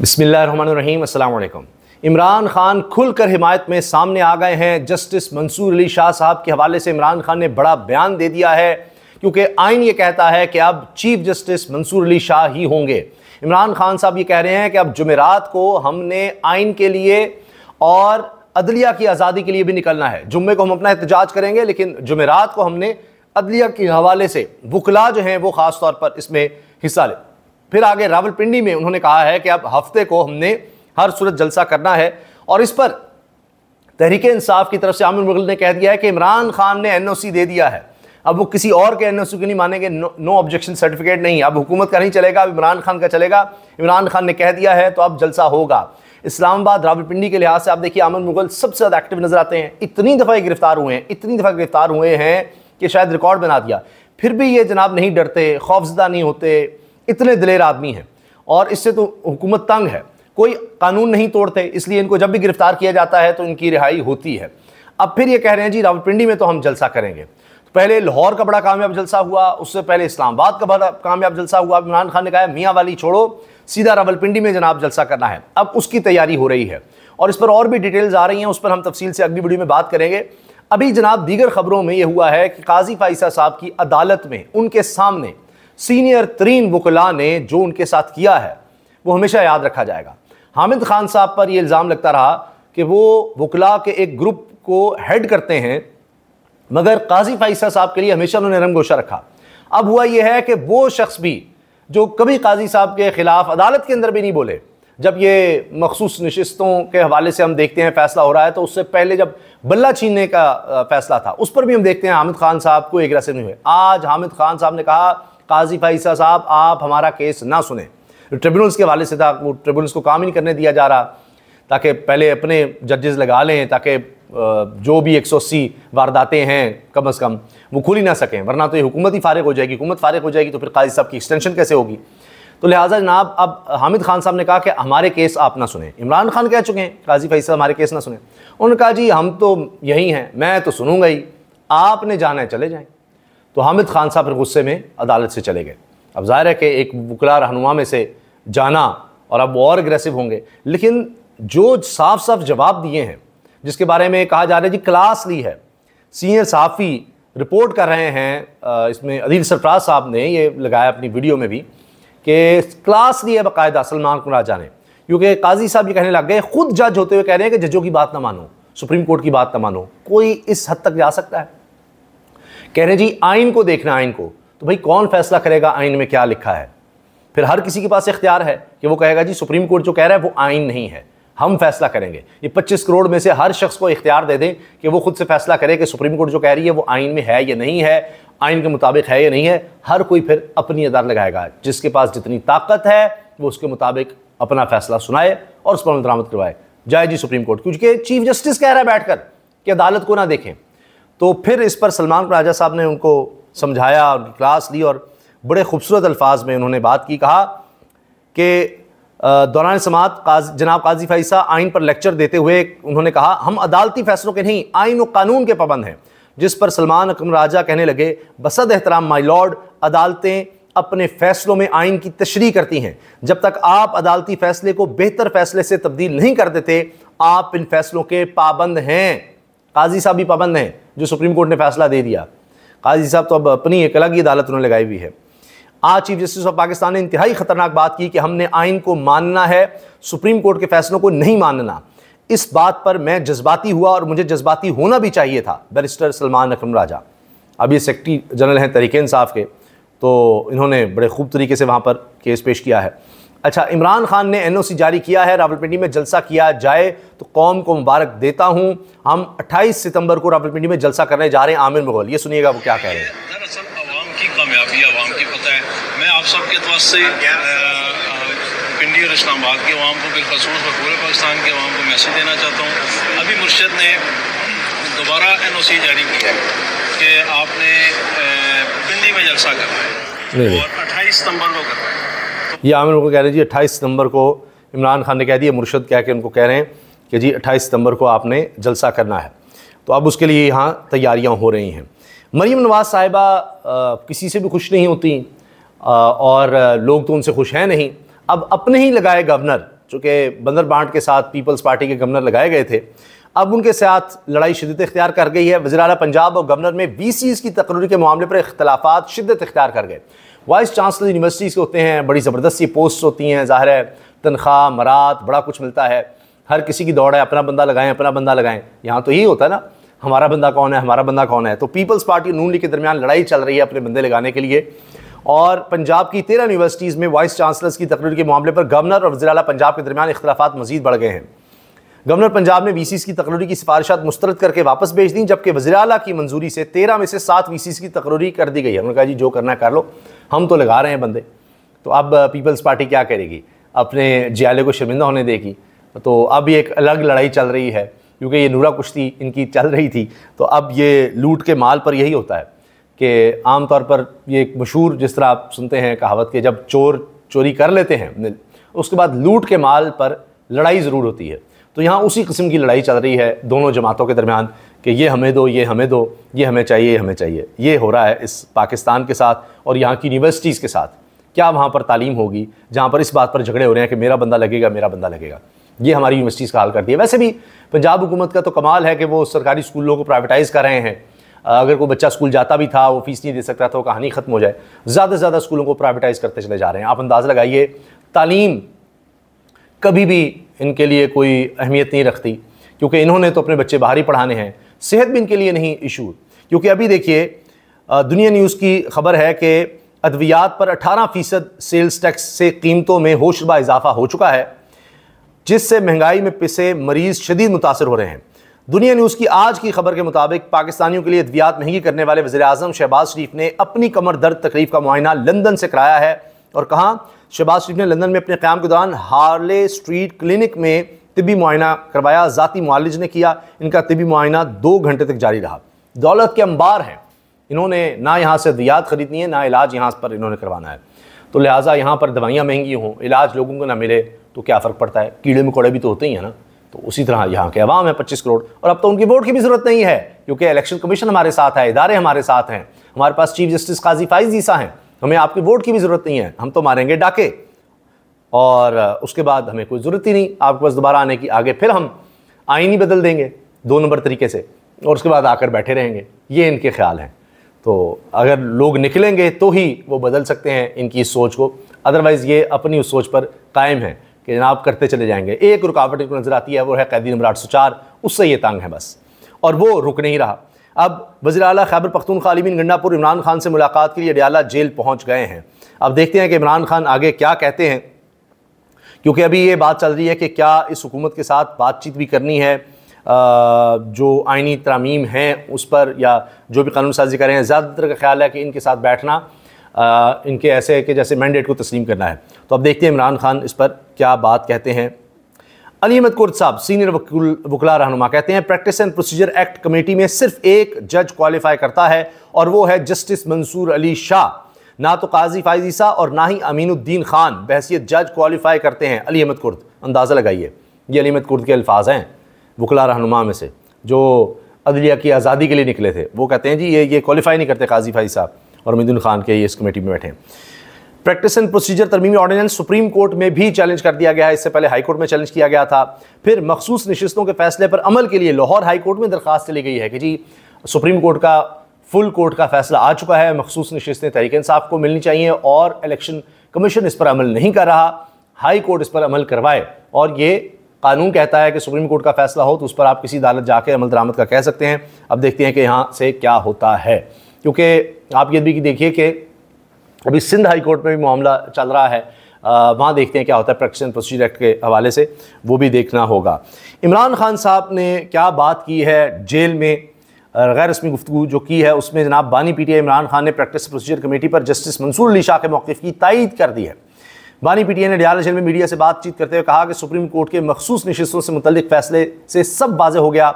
बसमीम अल्लाम इमरान खान खुलकर हिमायत में सामने आ गए हैं जस्टिस मंसूर अली शाह साहब के हवाले से इमरान खान ने बड़ा बयान दे दिया है क्योंकि आइन ये कहता है कि अब चीफ जस्टिस मंसूर अली शाह ही होंगे इमरान खान साहब ये कह रहे हैं कि अब जुमेरात को हमने आइन के लिए और अदलिया की आज़ादी के लिए भी निकलना है जुम्मे को हम अपना एहतजाज करेंगे लेकिन जुमेरात को हमने अदलिया के हवाले से वकला जो हैं वो ख़ास तौर पर इसमें हिस्सा लें फिर आगे रावलपिंडी में उन्होंने कहा है कि अब हफ्ते को हमने हर सूरत जलसा करना है और इस पर तहरीक इंसाफ की तरफ से आमिर मुगल ने कह दिया है कि इमरान खान ने एनओसी दे दिया है अब वो किसी और के एन को नहीं मानेंगे नो ऑब्जेक्शन सर्टिफिकेट नहीं अब हुकूमत का नहीं चलेगा अब इमरान खान का चलेगा इमरान खान ने कह दिया है तो अब जलसा होगा इस्लामाबाद रावलपिंडी के लिहाज से आप देखिए आमिर मुगल सबसे ज़्यादा एक्टिव नजर आते हैं इतनी दफ़ा गिरफ्तार हुए हैं इतनी दफ़ा गिरफ्तार हुए हैं कि शायद रिकॉर्ड बना दिया फिर भी ये जनाब नहीं डरते खौफजदा नहीं होते इतने दिलेर आदमी हैं और इससे तो हुकूमत तंग है कोई कानून नहीं तोड़ते इसलिए इनको जब भी गिरफ्तार किया जाता है तो इनकी रिहाई होती है अब फिर ये कह रहे हैं जी रावलपिंडी में तो हम जलसा करेंगे तो पहले लाहौर का बड़ा कामयाब जलसा हुआ उससे पहले इस्लामाबाद का बड़ा कामयाब जलसा हुआ इमरान खान ने कहा मियाँ वाली छोड़ो सीधा रावलपिंडी में जनाब जलसा करना है अब उसकी तैयारी हो रही है और इस पर और भी डिटेल्स आ रही हैं उस पर हम तफसील से अगली वीडियो में बात करेंगे अभी जनाब दीगर खबरों में यह हुआ है कि काजी फाइसा साहब की अदालत में उनके सामने सीनियर तरीन वकला ने जो उनके साथ किया है वो हमेशा याद रखा जाएगा हामिद खान साहब पर यह इल्ज़ाम लगता रहा कि वो वकला के एक ग्रुप को हेड करते हैं मगर काजी फ़ाइसा साहब के लिए हमेशा उन्होंने गोशा रखा अब हुआ यह है कि वो शख्स भी जो कभी काजी साहब के ख़िलाफ़ अदालत के अंदर भी नहीं बोले जब ये मखसूस नशस्तों के हवाले से हम देखते हैं फ़ैसला हो रहा है तो उससे पहले जब बल्ला छीनने का फ़ैसला था उस पर भी हम देखते हैं हामिद खान साहब को एक नहीं हुए आज हामिद खान साहब ने कहा काजी फाइसा साहब आप हमारा केस ना सुने ट्रिब्यूनल्स के हवाले से था वो ट्रिब्यूनल्स को काम ही नहीं करने दिया जा रहा ताकि पहले अपने जजेस लगा लें ताकि जो भी एक सौ अस्सी वारदातें हैं कम अज़ कम वो खुल ही ना सकें वरना तो ये हुकूमत ही फारग हो जाएगी हुकूमत फारग हो जाएगी तो फिर काजी साहब की एक्सटेंशन कैसे होगी तो लिहाजा जनाब अब हामिद खान साहब ने कहा कि हमारे केस आप ना सुने इमरान खान कह चुके हैं काजी फैसल हमारे केस ना सुने उन्होंने कहा जी हम तो यही हैं मैं तो सुनूंगा ही आपने जाना है चले जाएँ तो हामिद खान साहब फिर गुस्से में अदालत से चले गए अब जाहिर है कि एक वकला रहनुमा में से जाना और अब और अग्रेसिव होंगे लेकिन जो साफ साफ जवाब दिए हैं जिसके बारे में कहा जा रहा है जी क्लास ली है सीनियर साफ़ी रिपोर्ट कर रहे हैं इसमें अदील सरफराज साहब ने ये लगाया अपनी वीडियो में भी कि क्लास ली है बाकायदा सलमान राजा ने क्योंकि काजी साहब ये कहने लग गए खुद जज होते हुए कह रहे हैं कि जजों की बात ना मानो सुप्रीम कोर्ट की बात ना मानो कोई इस हद तक जा सकता है कह रहे जी आइन को देखना आइन को तो भाई कौन फैसला करेगा आइन में क्या लिखा है फिर हर किसी के पास इख्तियार है कि वो कहेगा जी सुप्रीम कोर्ट जो कह रहा है वो आइन नहीं है हम फैसला करेंगे ये 25 करोड़ में से हर शख्स को इख्तियार दे दें कि वो खुद से फैसला करे कि सुप्रीम कोर्ट जो कह रही है वो आइन में है या नहीं है आइन के मुताबिक है या नहीं है हर कोई फिर अपनी अदार लगाएगा जिसके पास जितनी ताकत है वो उसके मुताबिक अपना फैसला सुनाए और उस पर दरामद करवाए जाए जी सुप्रीम कोर्ट क्योंकि चीफ जस्टिस कह रहा है बैठकर कि अदालत को ना देखें तो फिर इस पर सलमान राजा साहब ने उनको समझाया और क्लास ली और बड़े खूबसूरत अल्फाज में उन्होंने बात की कहा कि दौरान समात काज, जनाब काजी फैसा आइन पर लेक्चर देते हुए उन्होंने कहा हम अदालती फैसलों के नहीं आइन और कानून के पाबंद हैं जिस पर सलमान अकम राजा कहने लगे बसद एहतराम माई लॉर्ड अदालतें अपने फैसलों में आइन की तशरी करती हैं जब तक आप अदालती फैसले को बेहतर फैसले से तब्दील नहीं कर देते आप इन फैसलों के पाबंद हैं काजी साहब भी पाबंद हैं जो सुप्रीम कोर्ट ने फैसला दे दिया काजी साहब तो अब अपनी एक अलग ही अदालत उन्होंने लगाई हुई है आज चीफ जस्टिस ऑफ पाकिस्तान ने इंतहाई खतरनाक बात की कि हमने आइन को मानना है सुप्रीम कोर्ट के फैसलों को नहीं मानना इस बात पर मैं जज्बाती हुआ और मुझे जज्बाती होना भी चाहिए था बैरिस्टर सलमान अकरम राजा अब ये सेक्रेटरी जनरल हैं तरीके इंसाफ के तो इन्होंने बड़े खूब तरीके से वहाँ पर केस पेश किया है अच्छा इमरान खान ने एनओसी जारी किया है रावलपिंडी में जलसा किया जाए तो कौम को मुबारक देता हूं हम 28 सितंबर को रावलपिंडी में जलसा करने जा रहे हैं आमिर मुगल ये सुनिएगा वो क्या कह रहे हैं दरअसल आवाम की कामयाबी आवाम की पता है मैं आप सबके तो से पिंडी और इस्लामाबाद की आवाम को बिलखसूस और पूरे पाकिस्तान के आवाम को मैसेज देना चाहता हूँ अभी मुर्शद ने दोबारा एन ओ सी जारी किया कि आपने पिंडी में जलसा करना है और अट्ठाईस सितम्बर को करना है ये आमिर को कह रहे हैं जी अट्ठाईस सितंबर को इमरान खान ने कह दिया मुर्शद कह के उनको कह रहे हैं कि जी अट्ठाईस सितंबर को आपने जलसा करना है तो अब उसके लिए यहाँ तैयारियाँ हो रही हैं मरीम नवाज़ साहिबा किसी से भी खुश नहीं होती आ, और लोग तो उनसे खुश हैं नहीं अब अपने ही लगाए गवर्नर चूँकि बंदर बांट के साथ पीपल्स पार्टी के गवर्नर लगाए गए थे अब उनके साथ लड़ाई शदत इख्तियार कर गई है वजी पंजाब और गवर्नर में बी सीज़ की तकरीर के मामले पर इख्तलाफा शदत इख्तियार कर गए वाइस चांसलर यूनिवर्सिटीज़ के होते हैं बड़ी ज़बरदस्ती पोस्ट होती हैं ज़ाहिर है तनख्वाह मरात बड़ा कुछ मिलता है हर किसी की दौड़ है अपना बंदा लगाएं अपना बंदा लगाएं यहाँ तो यही होता है ना हमारा बंदा कौन है हमारा बंदा कौन है तो पीपल्स पार्टी नून लीग के दरमियान लड़ाई चल रही है अपने बंदे लगाने के लिए और पंजाब की तेरह यूनिवर्सिटीज़ में वाइस चांसलर्स की तकरीर के मामले पर गवर्नर और वजी पंजाब के दरमियान इख्तलाफा मजीद बढ़ गए हैं गवर्नर पंजाब ने वीसीस की तकरीरी की सिफारिशात मुस्तरद करके वापस भेज दी जबकि वजी की मंजूरी से तेरह में से सात वीसीस की तकरीरी कर दी गई है उन्होंने कहा जी जो करना कर लो हम तो लगा रहे हैं बंदे तो अब पीपल्स पार्टी क्या करेगी अपने जियाले को शर्मिंदा होने देगी तो अब ये एक अलग लड़ाई चल रही है क्योंकि ये नूरा कुश्ती इनकी चल रही थी तो अब ये लूट के माल पर यही होता है कि आम तौर पर ये एक मशहूर जिस तरह आप सुनते हैं कहावत के जब चोर चोरी कर लेते हैं उसके बाद लूट के माल पर लड़ाई ज़रूर होती है तो यहाँ उसी किस्म की लड़ाई चल रही है दोनों जमातों के दरमियान कि ये हमें दो ये हमें दो ये हमें चाहिए ये हमें चाहिए ये हो रहा है इस पाकिस्तान के साथ और यहाँ की यूनिवर्सिटीज़ के साथ क्या वहाँ पर तालीम होगी जहाँ पर इस बात पर झगड़े हो रहे हैं कि मेरा बंदा लगेगा मेरा बंदा लगेगा ये हमारी यूनिवर्सिटीज़ का हाल कर दिया वैसे भी पंजाब हुकूमत का तो कमाल है कि वो सरकारी स्कूलों को प्राइवेटाइज़ कर रहे हैं अगर कोई बच्चा स्कूल जाता भी था वो फीस नहीं दे सकता था वो कहानी ख़त्म हो जाए ज़्यादा से ज़्यादा स्कूलों को प्राइवेटाइज़ करते चले जा रहे हैं आप अंदाज़ लगाइए तालीम कभी भी इनके लिए कोई अहमियत नहीं रखती क्योंकि इन्होंने तो अपने बच्चे बाहर ही पढ़ाने हैं सेहत भी इनके लिए नहीं इशू क्योंकि अभी देखिए दुनिया न्यूज़ की खबर है कि अद्वियात पर 18 फ़ीसद सेल्स टैक्स से कीमतों में होशबा इजाफा हो चुका है जिससे महंगाई में पिसे मरीज़ शदीद मुतासर हो रहे हैं दुनिया न्यूज़ की आज की खबर के मुताबिक पाकिस्तानियों के लिए अद्वियात महंगी करने वाले वजे अजम शहबाज शरीफ ने अपनी कमर दर्द तकलीफ का मुआयना लंदन से कराया है और कहा शहबाज शरीफ ने लंदन में अपने क्याम के दौरान हार्ले स्ट्रीट क्लिनिक में तिबी मुआयना करवाया ज़ाती मालिज ने किया इनका तिबी मुआयना दो घंटे तक जारी रहा दौलत के अंबार हैं इन्होंने ना यहाँ से अद्वियात ख़रीदनी है ना इलाज यहाँ पर इन्होंने करवाना है तो लिहाजा यहाँ पर दवाइयाँ महंगी हों इलाज लोगों को ना मिले तो क्या फ़र्क पड़ता है कीड़े मकोड़े भी तो होते ही हैं ना तो उसी तरह यहाँ के अवाम है पच्चीस करोड़ और अब तो उनकी वोट की भी ज़रूरत नहीं है क्योंकि इलेक्शन कमीशन हमारे साथ है इदारे हमारे साथ हैं हमारे पास चीफ जस्टिस काजी फाइज ईसा हैं हमें आपकी वोट की भी ज़रूरत नहीं है हम तो मारेंगे डाके और उसके बाद हमें कोई ज़रूरत ही नहीं आपके पास दोबारा आने की आगे फिर हम आइन ही बदल देंगे दो नंबर तरीके से और उसके बाद आकर बैठे रहेंगे ये इनके ख्याल हैं तो अगर लोग निकलेंगे तो ही वो बदल सकते हैं इनकी इस सोच को अदरवाइज़ ये अपनी उस सोच पर कायम है कि जनाब करते चले जाएंगे एक रुकावट इनको नज़र आती है वो है कैदी नंबर आठ सौ चार उससे ये तंग है बस और वो रुक नहीं रहा अब वजी अल खैबर पख्तून खालिमिन गंडापुर इमरान खान से मुलाकात के लिए अडियाला जेल पहुँच गए हैं अब देखते हैं कि इमरान खान आगे क्या कहते हैं क्योंकि अभी ये बात चल रही है कि क्या इस हुकूमत के साथ बातचीत भी करनी है जो आइनी तरामीम हैं उस पर या जो भी कानून साजी करें ज़्यादातर का ख्याल है कि इनके साथ बैठना इनके ऐसे कि जैसे मैंडेट को तस्लीम करना है तो अब देखते हैं इमरान खान इस पर क्या बात कहते हैं अली अहमद कुर्द साहब सीनियर वकुल वकला रहनुमा कहते हैं practice and procedure act committee में सिर्फ एक जज क्वालिफाई करता है और वो है जस्टिस मंसूर अली शाह ना तो काजी फायजीसा और ना ही अमीनुद्दीन खान बहसीत जज क्वालिफाई करते हैं अली अहमद कुर्द अंदाज़ा लगाइए ये अली अहमद कुर्द के अल्फाज हैं वकला रहनुमा में से जो अदलिया की आज़ादी के लिए निकले थे वो कहते हैं जी ये ये क्वालिफाई नहीं करते काजी फाई साहब और अमीदुल खान के ये इस कमेटी में बैठे हैं प्रैक्टिस एंड प्रोसीजर तरमीमी ऑर्डिनेंस सुप्रीम कोर्ट में भी चैलेंज कर दिया गया है इससे पहले हाईकोर्ट में चैलेंज किया गया था फिर मखसूस नशस्तों के फैसले पर अमल के लिए लाहौर हाई कोर्ट में दरख्वास्त चली गई है कि जी सुप्रीम कोर्ट का फुल कोर्ट का फैसला आ चुका है मखसूस नशस्तें तहरीक इंसाफ को मिलनी चाहिए और इलेक्शन कमीशन इस पर अमल नहीं कर रहा हाई कोर्ट इस पर अमल करवाए और ये कानून कहता है कि सुप्रीम कोर्ट का फैसला हो तो उस पर आप किसी अदालत जाकर अमल दरामद का कह सकते हैं अब देखते हैं कि यहाँ से क्या होता है क्योंकि आप ये भी देखिए कि अभी सिंध हाई कोर्ट में भी मामला चल रहा है वहाँ देखते हैं क्या होता है प्रैक्टिस प्रोसीजर एक्ट के हवाले से वो भी देखना होगा इमरान खान साहब ने क्या बात की है जेल में गैर रस्मी गुफ्तु जो की है उसमें जनाब बानी P T I Imran Khan ने प्रैक्टिस प्रोसीजर कमेटी पर जस्टिस मंसूर अली शाह के मौके की तायद कर दी है बानी पी टी आई ने डियाल जेल में मीडिया से बातचीत करते हुए कहा कि सुप्रीम कोर्ट के मखसूस नशस्तों से मुतलिक फैसले से सब वाजह हो गया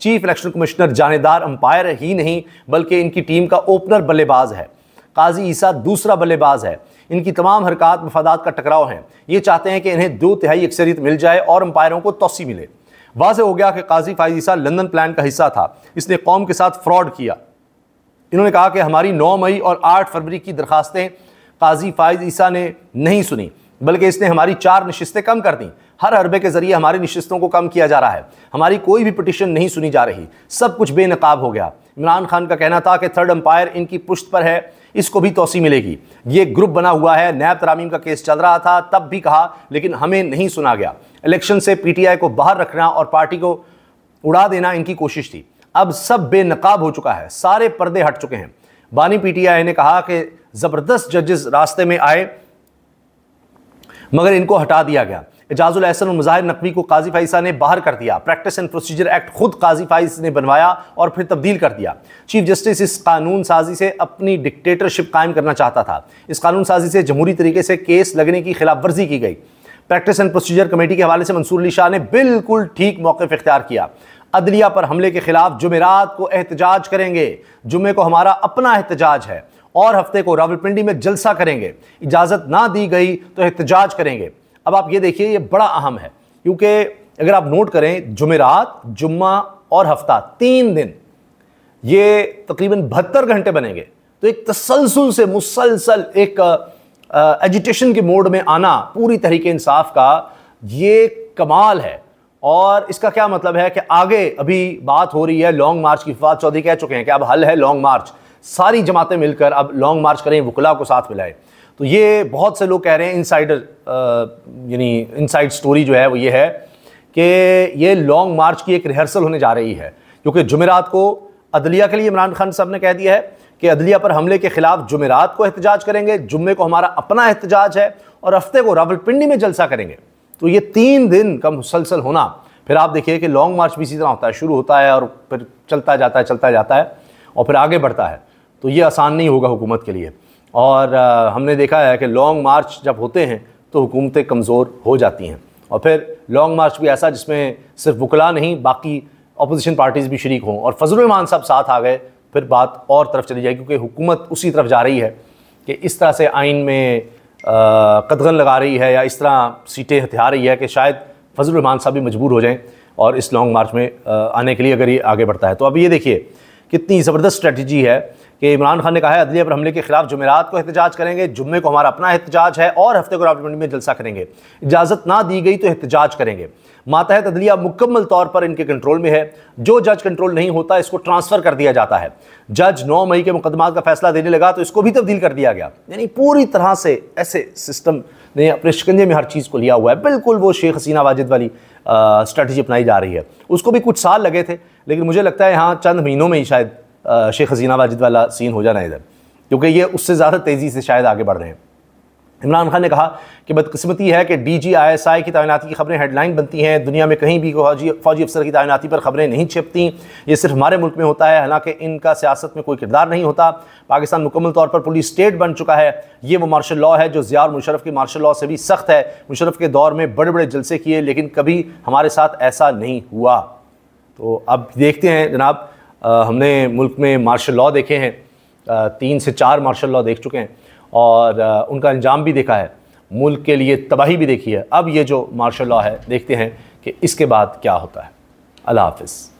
चीफ इलेक्शन कमिश्नर जानेदार अंपायर ही नहीं बल्कि इनकी टीम का ओपनर बल्लेबाज है काजी ईसा दूसरा बल्लेबाज है इनकी तमाम हरकत मफादात का टकराव है ये चाहते हैं कि इन्हें दो तिहाई अक्सरियत मिल जाए और अंपायरों को तोसी मिले वाज हो गया कि काजी फ़ायजीसा लंदन प्लान का हिस्सा था इसने कौम के साथ फ्रॉड किया इन्होंने कहा कि हमारी नौ मई और आठ फरवरी की दरखास्तें काजी फायज ईसा ने नहीं सुनी बल्कि इसने हमारी चार नशस्तें कम कर दी हर हरबे के ज़रिए हमारी नशस्तों को कम किया जा रहा है हमारी कोई भी पटिशन नहीं सुनी जा रही सब कुछ बेनकाब हो गया इमरान खान का कहना था कि थर्ड अम्पायर इनकी पुश्त पर है इसको भी तोसी मिलेगी ये ग्रुप बना हुआ है नैब तरामीम का केस चल रहा था तब भी कहा लेकिन हमें नहीं सुना गया इलेक्शन से पीटीआई को बाहर रखना और पार्टी को उड़ा देना इनकी कोशिश थी अब सब बेनकाब हो चुका है सारे पर्दे हट चुके हैं बानी पीटीआई ने कहा कि ज़बरदस्त जजेस रास्ते में आए मगर इनको हटा दिया गया एजाजुल एहसन और मुजाहिर नकवी को काजी फाइसा ने बाहर कर दिया प्रैक्टिस एंड प्रोसीजर एक्ट खुद काजी फाइस ने बनवाया और फिर तब्दील कर दिया चीफ जस्टिस इस कानून साजी से अपनी डिक्टेटरशिप कायम करना चाहता था इस कानून साजी से जमहूरी तरीके से केस लगने की खिलाफ वर्जी की गई प्रैक्टिस एंड प्रोसीजर कमेटी के हवाले से मंसूर अली शाह ने बिल्कुल ठीक पर इख्तियार किया अदलिया पर हमले के खिलाफ जुमेरात को एहतजाज करेंगे जुमे को हमारा अपना एहतजाज है और हफ्ते को रावलपिंडी में जलसा करेंगे इजाज़त ना दी गई तो एहतजाज करेंगे अब आप ये देखिए ये बड़ा अहम है क्योंकि अगर आप नोट करें जुमेरात जुम्मा और हफ्ता तीन दिन ये तकरीबन बहत्तर घंटे बनेंगे तो एक तसलसल से मुसलसल एक एजुटेशन के मोड में आना पूरी तहरीक इंसाफ का ये कमाल है और इसका क्या मतलब है कि आगे अभी बात हो रही है लॉन्ग मार्च की फवाद चौधरी कह चुके हैं कि अब हल है लॉन्ग मार्च सारी जमातें मिलकर अब लॉन्ग मार्च करें वकला को साथ मिलाएं तो ये बहुत से लोग कह रहे हैं इनसाइडर यानी इनसाइड स्टोरी जो है वो ये है कि ये लॉन्ग मार्च की एक रिहर्सल होने जा रही है क्योंकि जुमेरात को अदलिया के लिए इमरान खान साहब ने कह दिया है कि अदलिया पर हमले के खिलाफ जुमेरात को एहतजाज करेंगे जुम्मे को हमारा अपना एहतजाज है और हफ्ते को रावलपिंडी में जलसा करेंगे तो ये तीन दिन का मुसलसल होना फिर आप देखिए कि लॉन्ग मार्च भी इसी तरह होता है शुरू होता है और फिर चलता जाता है चलता जाता है और फिर आगे बढ़ता है तो ये आसान नहीं होगा हुकूमत के लिए और हमने देखा है कि लॉन्ग मार्च जब होते हैं तो हुकूमतें कमज़ोर हो जाती हैं और फिर लॉन्ग मार्च भी ऐसा जिसमें सिर्फ वकला नहीं बाकी अपोजिशन पार्टीज़ भी शरीक हों और फजल रमान साहब साथ आ गए फिर बात और तरफ चली जाएगी क्योंकि हुकूमत उसी तरफ जा रही है कि इस तरह से आइन में कदगन लगा रही है या इस तरह सीटें हथियार रही है कि शायद फजल रमान साहब भी मजबूर हो जाएँ और इस लॉन्ग मार्च में आने के लिए अगर ये आगे बढ़ता है तो अब ये देखिए कितनी ज़बरदस्त स्ट्रेटजी है कि इमरान खान ने कहा है अदलिया पर हमले के खिलाफ जुमेरात को एहतजाज करेंगे जुम्मे को हमारा अपना एहतजाज है और हफ्ते को रावलपिंडी में जलसा करेंगे इजाज़त ना दी गई तो एहतजाज करेंगे मातहत अदलिया मुकम्मल तौर पर इनके कंट्रोल में है जो जज कंट्रोल नहीं होता इसको ट्रांसफ़र कर दिया जाता है जज नौ मई के मुकदमा का फैसला देने लगा तो इसको भी तब्दील कर दिया गया यानी पूरी तरह से ऐसे सिस्टम ने अपने शिकंजे में हर चीज़ को लिया हुआ है बिल्कुल वो शेख हसीना वाजिद वाली स्ट्रेटजी अपनाई जा रही है उसको भी कुछ साल लगे थे लेकिन मुझे लगता है यहाँ चंद महीनों में ही शायद शेख हसीना वाजिद वाला सीन हो जाना इधर क्योंकि ये उससे ज़्यादा तेज़ी से शायद आगे बढ़ रहे हैं इमरान खान ने कहा कि बदकस्मती है कि D G I S I की तैनाती की खबरें हेडलाइन बनती हैं दुनिया में कहीं भी फौजी फौजी अफसर की तैनाती पर खबरें नहीं छिपती ये सिर्फ हमारे मुल्क में होता है हालांकि इनका सियासत में कोई किरदार नहीं होता पाकिस्तान मुकम्मल तौर पर पुलिस स्टेट बन चुका है ये वो मार्शल लॉ है जो ज़िया मुशरफ की मार्शल लॉ से भी सख्त है मुशरफ के दौर में बड़े बड़े जलसे किए लेकिन कभी हमारे साथ ऐसा नहीं हुआ तो अब देखते हैं जनाब हमने मुल्क में मार्शल लॉ देखे हैं तीन से चार मार्शल लॉ देख चुके हैं और उनका अंजाम भी देखा है मुल्क के लिए तबाही भी देखी है अब ये जो मार्शल लॉ है देखते हैं कि इसके बाद क्या होता है अल्लाह हाफिज़